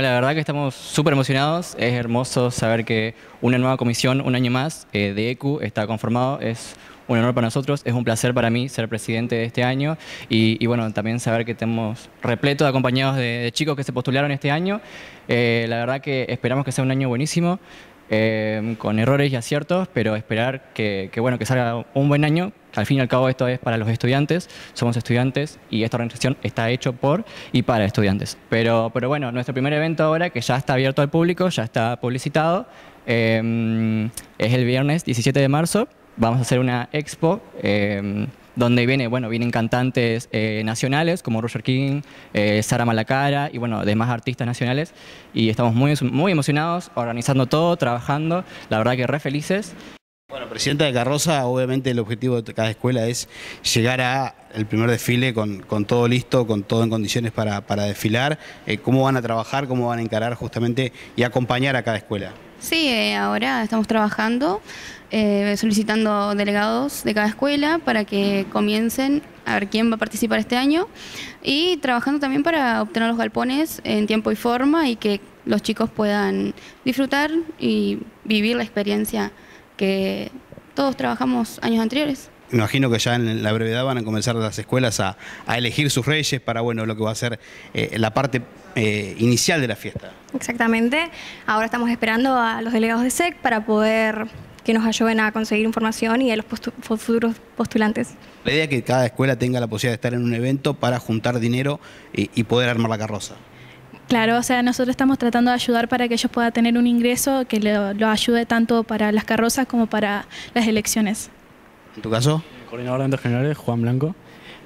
la verdad que estamos súper emocionados, es hermoso saber que una nueva comisión, un año más, eh, de ECU está conformado, es un honor para nosotros, es un placer para mí ser presidente de este año y, bueno, también saber que tenemos repleto de acompañados de, chicos que se postularon este año, eh, la verdad que esperamos que sea un año buenísimo, eh, con errores y aciertos, pero esperar que, bueno, que salga un buen año al fin y al cabo esto es para los estudiantes, somos estudiantes y esta organización está hecho por y para estudiantes. Pero, pero bueno, nuestro primer evento ahora, que ya está abierto al público, ya está publicitado, eh, es el viernes 17 de marzo, vamos a hacer una expo. Eh, donde viene, bueno, vienen cantantes eh, nacionales como Roger King, Sara Malacara y bueno, demás artistas nacionales. Y estamos muy, muy emocionados, organizando todo, trabajando, la verdad que re felices. Bueno, presidenta de Carroza, obviamente el objetivo de cada escuela es llegar al primer desfile con, todo listo, con todo en condiciones para, desfilar. Eh, ¿Cómo van a trabajar, cómo van a encarar justamente y acompañar a cada escuela? Sí, eh, ahora estamos trabajando, eh, solicitando delegados de cada escuela para que comiencen a ver quién va a participar este año y trabajando también para obtener los galpones en tiempo y forma y que los chicos puedan disfrutar y vivir la experiencia que todos trabajamos años anteriores. Imagino que ya en la brevedad van a comenzar las escuelas a, a elegir sus reyes para bueno lo que va a ser eh, la parte eh, inicial de la fiesta. Exactamente. Ahora estamos esperando a los delegados de SEC para poder que nos ayuden a conseguir información y a los futuros postulantes. La idea es que cada escuela tenga la posibilidad de estar en un evento para juntar dinero y poder armar la carroza. Claro, o sea, nosotros estamos tratando de ayudar para que ellos puedan tener un ingreso que lo, ayude tanto para las carrozas como para las elecciones. ¿En tu caso? El coordinador de eventos generales, Juan Blanco.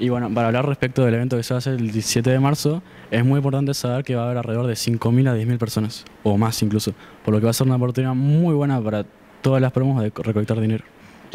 Y bueno, para hablar respecto del evento que se va a hacer el 17 de marzo, es muy importante saber que va a haber alrededor de 5.000 a 10.000 personas, o más incluso, por lo que va a ser una oportunidad muy buena para todas las promos de recolectar dinero.